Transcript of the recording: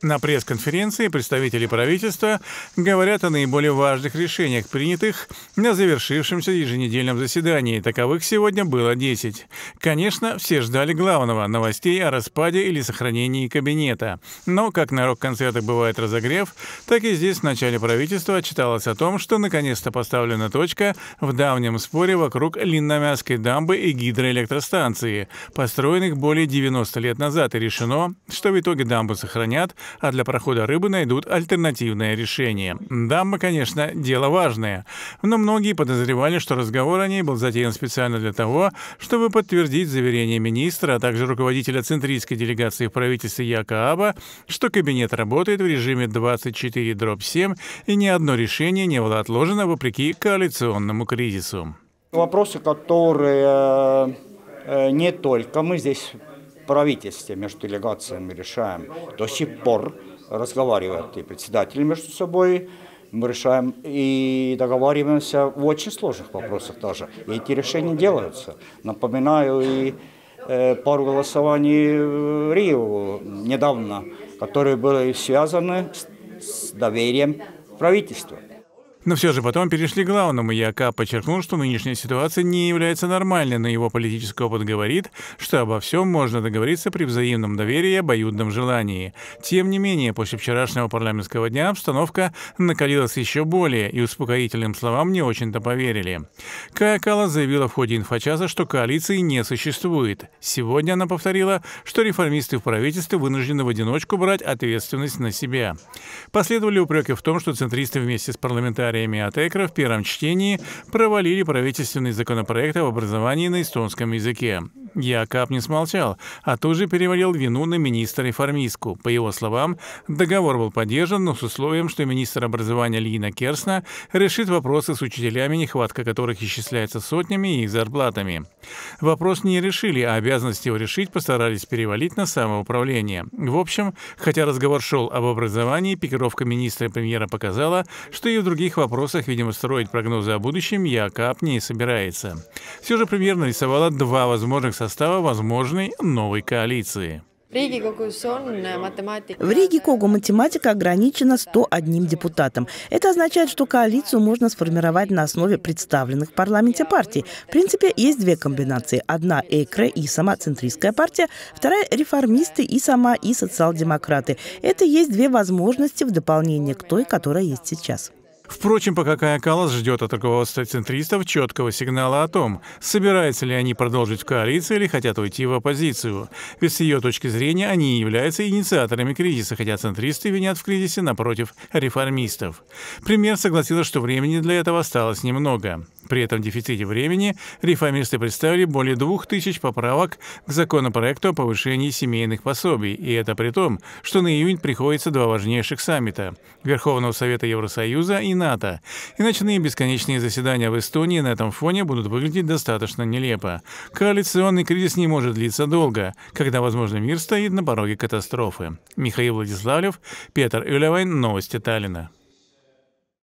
На пресс-конференции представители правительства говорят о наиболее важных решениях, принятых на завершившемся еженедельном заседании. Таковых сегодня было 10. Конечно, все ждали главного – новостей о распаде или сохранении кабинета. Но, как на рок-концертах бывает разогрев, так и здесь в начале правительства отчиталось о том, что наконец-то поставлена точка в давнем споре вокруг Линномяской дамбы и гидроэлектростанции, построенных более 90 лет назад, и решено, что в итоге дамбу сохранят – а для прохода рыбы найдут альтернативное решение. Дамба, конечно, дело важное, но многие подозревали, что разговор о ней был затеян специально для того, чтобы подтвердить заверение министра, а также руководителя центристской делегации в правительстве Якааба, что кабинет работает в режиме 24-7 и ни одно решение не было отложено вопреки коалиционному кризису. Вопросы, которые э, э, не только мы здесь правительстве между делегациями решаем, до сих пор разговаривают и председатели между собой, мы решаем и договариваемся в очень сложных вопросах тоже. И эти решения делаются. Напоминаю и э, пару голосований в э, Рио недавно, которые были связаны с доверием правительства. Но все же потом перешли к главному, Яка подчеркнул, что нынешняя ситуация не является нормальной, но его политический опыт говорит, что обо всем можно договориться при взаимном доверии и обоюдном желании. Тем не менее, после вчерашнего парламентского дня обстановка накалилась еще более, и успокоительным словам не очень-то поверили. Каякала заявила в ходе инфочаса, что коалиции не существует. Сегодня она повторила, что реформисты в правительстве вынуждены в одиночку брать ответственность на себя. Последовали упреки в том, что центристы вместе с парламентариями комментариями от ЭКРО в первом чтении провалили правительственный законопроект об образовании на эстонском языке. Якоб не смолчал, а тут же переварил вину на министра реформистку. По его словам, договор был поддержан, но с условием, что министр образования Лина Керсна решит вопросы с учителями, нехватка которых исчисляется сотнями и их зарплатами. Вопрос не решили, а обязанности его решить постарались перевалить на самоуправление. В общем, хотя разговор шел об образовании, пикировка министра и премьера показала, что и в других вопросах, видимо, строить прогнозы о будущем Якоб не собирается. Все же премьер нарисовала два возможных состояния состава возможной новой коалиции. В Риге Riigikogu математика ограничена 101 депутатом. Это означает, что коалицию можно сформировать на основе представленных в парламенте партий. В принципе, есть две комбинации. Одна – ЭКРЕ и сама центристская партия, вторая – реформисты и сама и социал-демократы. Это есть две возможности в дополнение к той, которая есть сейчас. Впрочем, пока Кая Калас ждет от руководства центристов четкого сигнала о том, собираются ли они продолжить в коалиции или хотят уйти в оппозицию. Ведь с ее точки зрения они являются инициаторами кризиса, хотя центристы винят в кризисе напротив реформистов. Премьер согласилась, что времени для этого осталось немного. При этом дефиците времени реформисты представили более двух тысяч поправок к законопроекту о повышении семейных пособий, и это при том, что на июнь приходится два важнейших саммита – Верховного Совета Евросоюза и НАТО, и ночные бесконечные заседания в Эстонии на этом фоне будут выглядеть достаточно нелепо. Коалиционный кризис не может длиться долго, когда, возможно, мир стоит на пороге катастрофы. Михаил Владиславлев, Петр Илевайн, Новости Таллина.